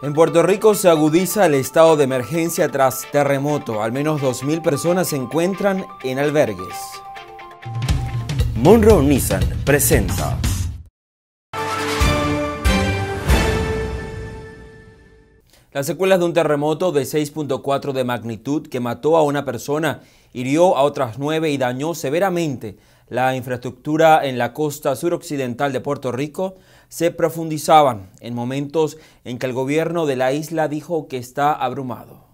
En Puerto Rico se agudiza el estado de emergencia tras terremoto. Al menos 2.000 personas se encuentran en albergues. Monroe Nissan presenta. Las secuelas de un terremoto de 6.4 de magnitud que mató a una persona, hirió a otras nueve y dañó severamente la infraestructura en la costa suroccidental de Puerto Rico se profundizaban en momentos en que el gobierno de la isla dijo que está abrumado.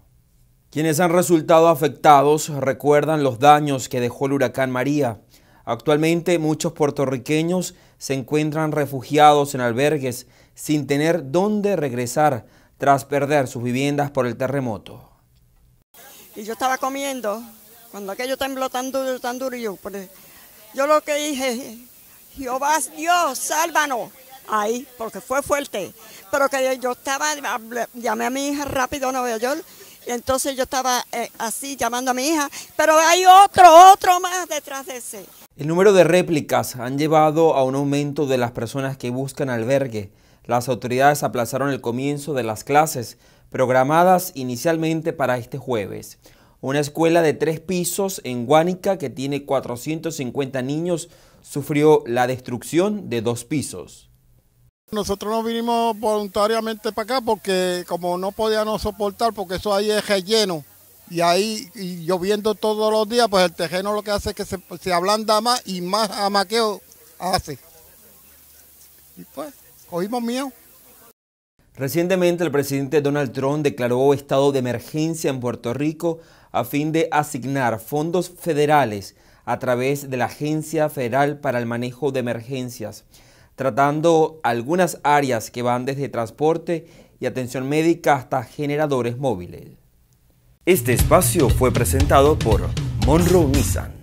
Quienes han resultado afectados recuerdan los daños que dejó el huracán María. Actualmente muchos puertorriqueños se encuentran refugiados en albergues sin tener dónde regresar tras perder sus viviendas por el terremoto. Y yo estaba comiendo cuando aquello tembló tan duro, tan duro, y yo, yo lo que dije, Jehová Dios, sálvanos. Ahí, porque fue fuerte. Pero que yo estaba, llamé a mi hija rápido a Nueva York. entonces yo estaba eh, así llamando a mi hija. Pero hay otro, otro más detrás de ese. El número de réplicas han llevado a un aumento de las personas que buscan albergue. Las autoridades aplazaron el comienzo de las clases programadas inicialmente para este jueves. Una escuela de tres pisos en Guánica que tiene 450 niños sufrió la destrucción de dos pisos. Nosotros nos vinimos voluntariamente para acá porque como no podíamos soportar, porque eso ahí es relleno, y ahí lloviendo todos los días, pues el tejeno lo que hace es que se, se ablanda más y más amaqueo hace. Y pues, cogimos miedo. Recientemente el presidente Donald Trump declaró estado de emergencia en Puerto Rico a fin de asignar fondos federales a través de la Agencia Federal para el Manejo de Emergencias, tratando algunas áreas que van desde transporte y atención médica hasta generadores móviles. Este espacio fue presentado por Monroe Nissan.